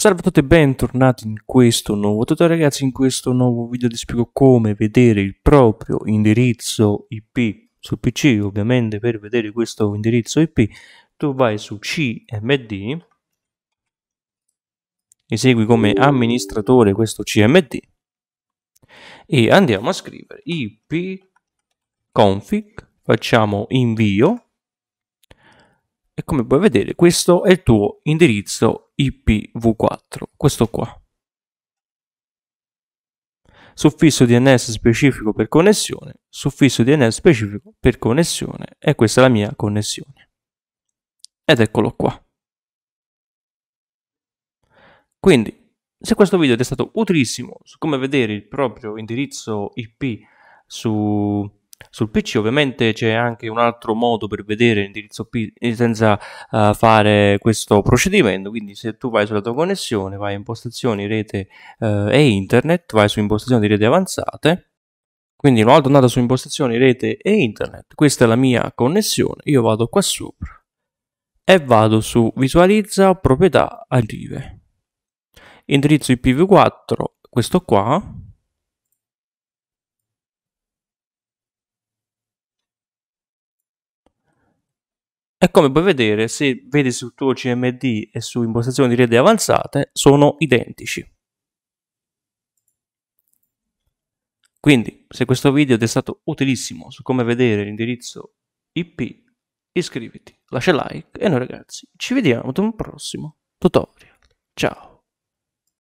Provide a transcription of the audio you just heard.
Salve a tutti e bentornati in questo nuovo tutorial ragazzi, in questo nuovo video vi spiego come vedere il proprio indirizzo IP sul PC, ovviamente per vedere questo indirizzo IP tu vai su CMD esegui come amministratore questo CMD e andiamo a scrivere ipconfig, facciamo invio come puoi vedere questo è il tuo indirizzo IPv4, questo qua. Suffisso DNS specifico per connessione, suffisso DNS specifico per connessione e questa è la mia connessione. Ed eccolo qua. Quindi, se questo video ti è stato utilissimo su come vedere il proprio indirizzo IP su sul PC ovviamente c'è anche un altro modo per vedere l'indirizzo IP eh, senza uh, fare questo procedimento, quindi se tu vai sulla tua connessione, vai a impostazioni rete uh, e internet, vai su impostazioni di rete avanzate, quindi una volta andata su impostazioni rete e internet, questa è la mia connessione, io vado qua sopra e vado su visualizza proprietà arrive, indirizzo IPv4, questo qua, E come puoi vedere, se vedi sul tuo CMD e su impostazioni di rete avanzate, sono identici. Quindi, se questo video ti è stato utilissimo su come vedere l'indirizzo IP, iscriviti, lascia like e noi ragazzi ci vediamo ad un prossimo tutorial. Ciao!